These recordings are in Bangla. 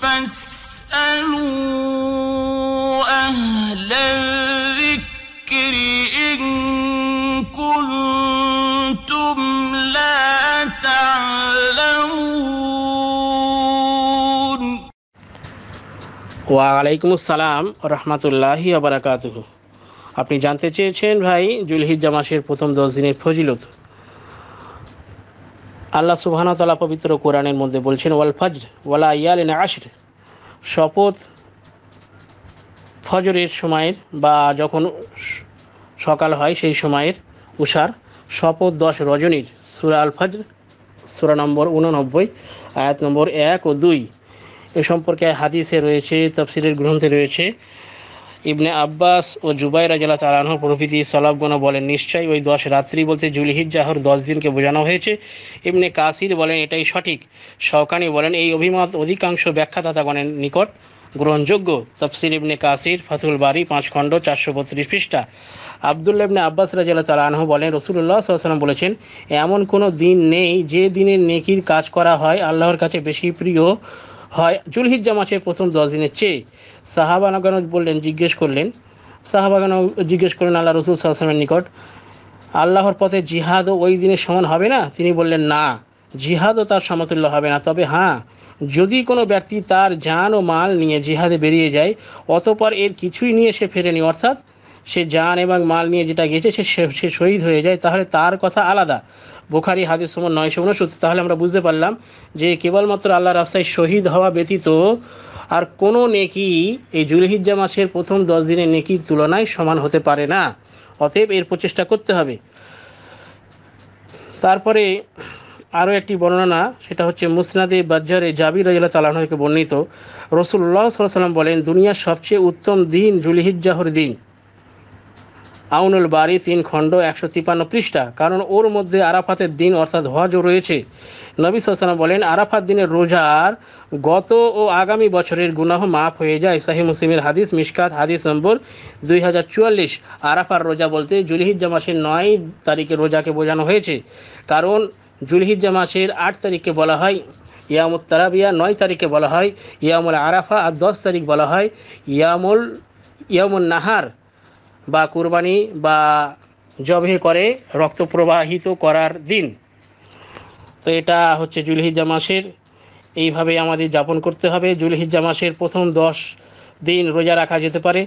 فاسألوا أهل الذكر إن كنتم لا تعلمون ওয়ালাইকুম আসসালাম রহমতুল্লাহি আবরাকাতুহ আপনি জানতে চেয়েছেন ভাই জুলহিদ মাসের প্রথম দশ দিনের ফজিলত আল্লাহ সুবহানা তালা পবিত্র কোরআনের মধ্যে বলছেন ওয়াল ফজ ওয়ালা ইয়াল এনে আশির শপথ ফজরের সময়ের বা যখন সকাল হয় সেই সময়ের উষার শপথ দশ রজনীর সুরা আল ফজর সুরা নম্বর উননব্বই আয়াত নম্বর এক ও দুই এ সম্পর্কে হাদিসে রয়েছে তফসিলের গ্রন্থে রয়েছে ইবনে আব্বাস ও জুবাই রাজাল্লাহ তালানহ প্রভৃতি সলাফগণ বলেন নিশ্চয়ই ওই দশ রাত্রি বলতে জাহর দশ দিনকে বোঝানো হয়েছে ইবনে কাসির বলেন এটাই সঠিক শওকানি বলেন এই অভিমত অধিকাংশ ব্যাখ্যাদাতাগণের নিকট গ্রহণযোগ্য তফসির ইবনে কাসির ফাতুল বাড়ি পাঁচ খণ্ড চারশো বত্রিশ পৃষ্ঠা আবদুল্লা ইবনে আব্বাস রাজিয়াল তাল বলেন রসুল্লাহ সাল্লাম বলেছেন এমন কোনো দিন নেই যে দিনের নেকির কাজ করা হয় আল্লাহর কাছে বেশি প্রিয় হয় জুলহিজ্জা মাসের প্রথম দশ দিনের চেয়ে সাহাবানাগান বললেন জিজ্ঞেস করলেন সাহাবাগান জিজ্ঞেস করলেন আল্লাহ রসুল সাল্লামের নিকট আল্লাহর পথে জিহাদও ওই দিনের সমান হবে না তিনি বললেন না জিহাদও তার সমতুল্য হবে না তবে হ্যাঁ যদি কোনো ব্যক্তি তার যান ও মাল নিয়ে জিহাদে বেরিয়ে যায় অতপর এর কিছুই নিয়ে সে ফেরেনি অর্থাৎ সে যান এবং মাল নিয়ে যেটা গেছে সে সে শহীদ হয়ে যায় তাহলে তার কথা আলাদা বোখারি হাদিস নয় নয়শো উনসত্তর তাহলে আমরা বুঝতে পারলাম যে কেবলমাত্র আল্লাহ রাস্তায় শহীদ হওয়া ব্যতীত আর কোনো নেকি এই জুলহিজ্জা মাসের প্রথম দশ দিনের নেকির তুলনায় সমান হতে পারে না অতএব এর প্রচেষ্টা করতে হবে তারপরে আরও একটি বর্ণনা সেটা হচ্ছে মুসনাদে বাজ্জারে জাবির রাজিল্লা তালাহকে বর্ণিত রসুল্লাহ সাল্লাম বলেন দুনিয়ার সবচেয়ে উত্তম দিন জুলিহিজ্জাহর দিন আউনুল বারি তিন খণ্ড একশো তিপান্ন পৃষ্ঠা কারণ ওর মধ্যে আরাফাতের দিন অর্থাৎ হজও রয়েছে নবী সালাম বলেন আরাফাত দিনের রোজার গত ও আগামী বছরের গুনাহ মাফ হয়ে যায় শাহি মুসিমের হাদিস মিসকাত হাদিস নম্বর দুই হাজার চুয়াল্লিশ আরাফার রোজা বলতে জুলিহিজ্জা মাসের নয় তারিখে রোজাকে বোঝানো হয়েছে কারণ জুলহিজ্জা মাসের আট তারিখকে বলা হয় ইয়ামুল তারাবিয়া নয় তারিখে বলা হয় ইয়ামুল আরাফা আর দশ তারিখ বলা হয় ইয়ামুল ইয়ামুল নাহার বা কুরবানি বা জবে করে রক্ত প্রবাহিত করার দিন তো এটা হচ্ছে জুলহিজ্জা মাসের এইভাবে আমাদের যাপন করতে হবে জুলহিজ্জা মাসের প্রথম দশ দিন রোজা রাখা যেতে পারে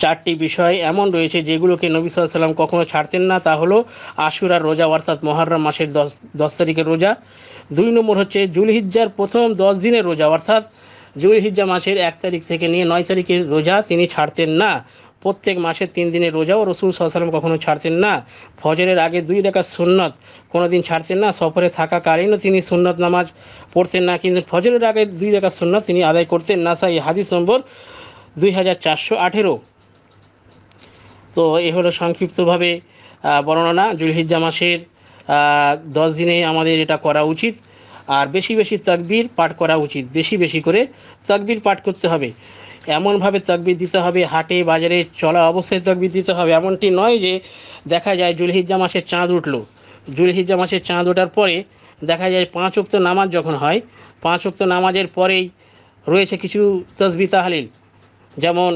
চারটি বিষয় এমন রয়েছে যেগুলোকে নবী সাল্লাম কখনও ছাড়তেন না তা হলো আশুরার রোজা অর্থাৎ মহারম মাসের দশ দশ তারিখের রোজা দুই নম্বর হচ্ছে জুলহিজ্জার প্রথম দশ দিনের রোজা অর্থাৎ জুলহিজ্জা মাসের এক তারিখ থেকে নিয়ে নয় তারিখের রোজা তিনি ছাড়তেন না প্রত্যেক মাসে তিন দিনের রোজাও রসুল সাল্লাম কখনও ছাড়তেন না ফজরের আগে দুই রেখা সুন্নত কোনো দিন ছাড়তেন না সফরে থাকাকালীনও তিনি সুন্নত নামাজ পড়তেন না কিন্তু ফজরের আগে দুই রেখা সুন্নত তিনি আদায় করতেন না সাই হাদিস নম্বর দুই হাজার চারশো আঠেরো তো এ হলো সংক্ষিপ্তভাবে বর্ণনা জুলহিজ্জা মাসের দশ দিনে আমাদের এটা করা উচিত আর বেশি বেশি তকবির পাঠ করা উচিত বেশি বেশি করে তকবির পাঠ করতে হবে এমনভাবে তকবির দিতে হবে হাটে বাজারে চলা অবস্থায় তকবির দিতে হবে এমনটি নয় যে দেখা যায় জুলহিজ্জা মাসের চাঁদ উঠলো জুলহিজ্জা মাসের চাঁদ ওঠার পরে দেখা যায় পাঁচ উক্ত নামাজ যখন হয় পাঁচ উক্ত নামাজের পরেই রয়েছে কিছু তসবি তাহালিল যেমন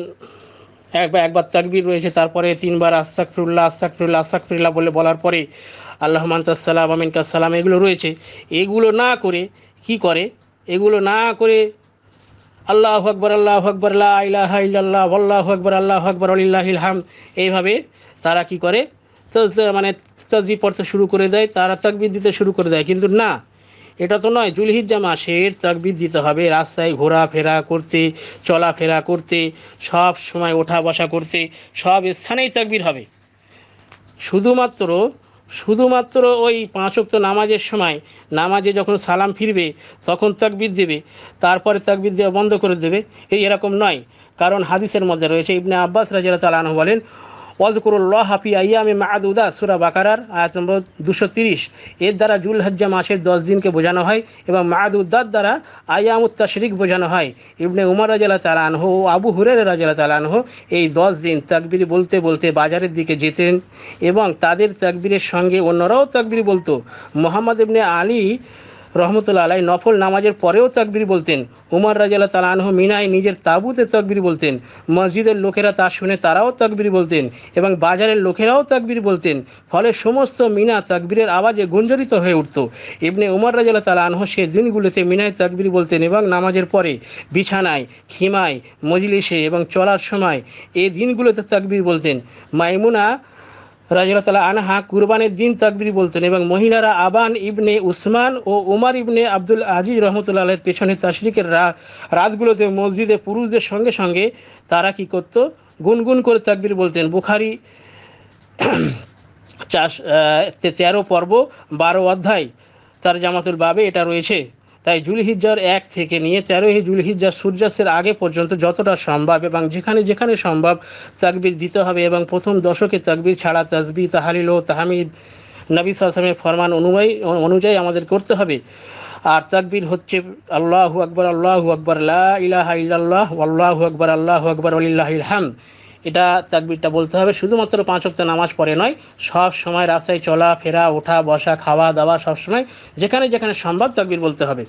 একবার একবার তাকবির রয়েছে তারপরে তিনবার আস্তাকফিরুল্লাহ আস্তাকফিরুল্লাহ আস্তাকফিরুল্লাহ বলে বলার পরে আল্লাহ আমিন সালাম এগুলো রয়েছে এগুলো না করে কি করে এগুলো না করে আল্লাহ আকবর আল্লাহ আকবর আল্লাহ ইল্লাহ আল্লাহ আকবর আল্লাহ আকবর আলিল্লাহ ইলহাম এইভাবে তারা কি করে মানে তসবি পড়তে শুরু করে দেয় তারা তকবির দিতে শুরু করে দেয় কিন্তু না এটা তো নয় জুলহিজ্জা মাসের তকবির দিতে হবে রাস্তায় ঘোরাফেরা করতে চলাফেরা করতে সব সময় ওঠা বসা করতে সব স্থানেই তকবির হবে শুধুমাত্র শুধুমাত্র ওই পাঁচক্ত নামাজের সময় নামাজে যখন সালাম ফিরবে তখন তাকবির দেবে তারপরে তাকবির দেওয়া বন্ধ করে দেবে এই এরকম নয় কারণ হাদিসের মধ্যে রয়েছে ইবনে আব্বাস রাজিয়াল তালানহ বলেন ওয়াজকুরুল্লাহ হাফি আইয়ামে মাহাদুদা সুরা বাকারার আয়াত নম্বর দুশো তিরিশ এর দ্বারা জুলহজ্জা মাসের দশ দিনকে বোঝানো হয় এবং মাহাদুদ্দার দ্বারা আয়ামুত্তা শরিক বোঝানো হয় ইবনে উমর রাজালা তালানহ ও আবু হুরের রাজালা তালানহ এই দশ দিন তাকবির বলতে বলতে বাজারের দিকে যেতেন এবং তাদের তাকবীরের সঙ্গে অন্যরাও তাকবির বলতো মোহাম্মদ ইবনে আলী রহমতুল্লা আলাই নফল নামাজের পরেও তাকবির বলতেন উমার রাজাল্লাহ তালা আনহ মিনায় নিজের তাঁবুতে তাকবির বলতেন মসজিদের লোকেরা তা শুনে তারাও তাকবির বলতেন এবং বাজারের লোকেরাও তাকবির বলতেন ফলে সমস্ত মিনা তাকবীরের আওয়াজে গুঞ্জরিত হয়ে উঠত এমনি উমার রাজাল্লাহ তালা আনহ সে দিনগুলোতে মিনায় তাকবির বলতেন এবং নামাজের পরে বিছানায় খিমায় মজলিসে এবং চলার সময় এই দিনগুলোতে তাকবির বলতেন মাইমুনা রাজিউল্লাহ তাল্লাহ আনহা কুরবানের দিন তাকবির বলতেন এবং মহিলারা আবান ইবনে উসমান ও উমার ইবনে আব্দুল আজিজ রহমতুল্লাহ আলের পেছনে তাশরিকের রাতগুলোতে মসজিদে পুরুষদের সঙ্গে সঙ্গে তারা কি করত গুনগুন করে তাকবির বলতেন বুখারি চাষ তেরো পর্ব বারো অধ্যায় তার জামাতুল বাবে এটা রয়েছে তাই জুলহিজ্জার এক থেকে নিয়ে তেরোই জুলহিজ্জার সূর্যাস্তের আগে পর্যন্ত যতটা সম্ভব এবং যেখানে যেখানে সম্ভব তাকবির দিতে হবে এবং প্রথম দশকে তাকবির ছাড়া তাজবি তাহালিল ও তাহামিদ নবী সালামের ফরমান অনুযায়ী অনুযায়ী আমাদের করতে হবে আর তাকবির হচ্ছে আল্লাহ আকবর আল্লাহ আকবর ইলাহা ইল্লাল্লাহ আল্লাহ আকবর আল্লাহ আকবর আলিল্লাহ হামদ এটা তাকবিরটা বলতে হবে শুধুমাত্র পাঁচ অক্ত নামাজ পড়ে নয় সব সময় রাস্তায় চলা ফেরা ওঠা বসা খাওয়া দাওয়া সব সময় যেখানে যেখানে সম্ভব তাকবির বলতে হবে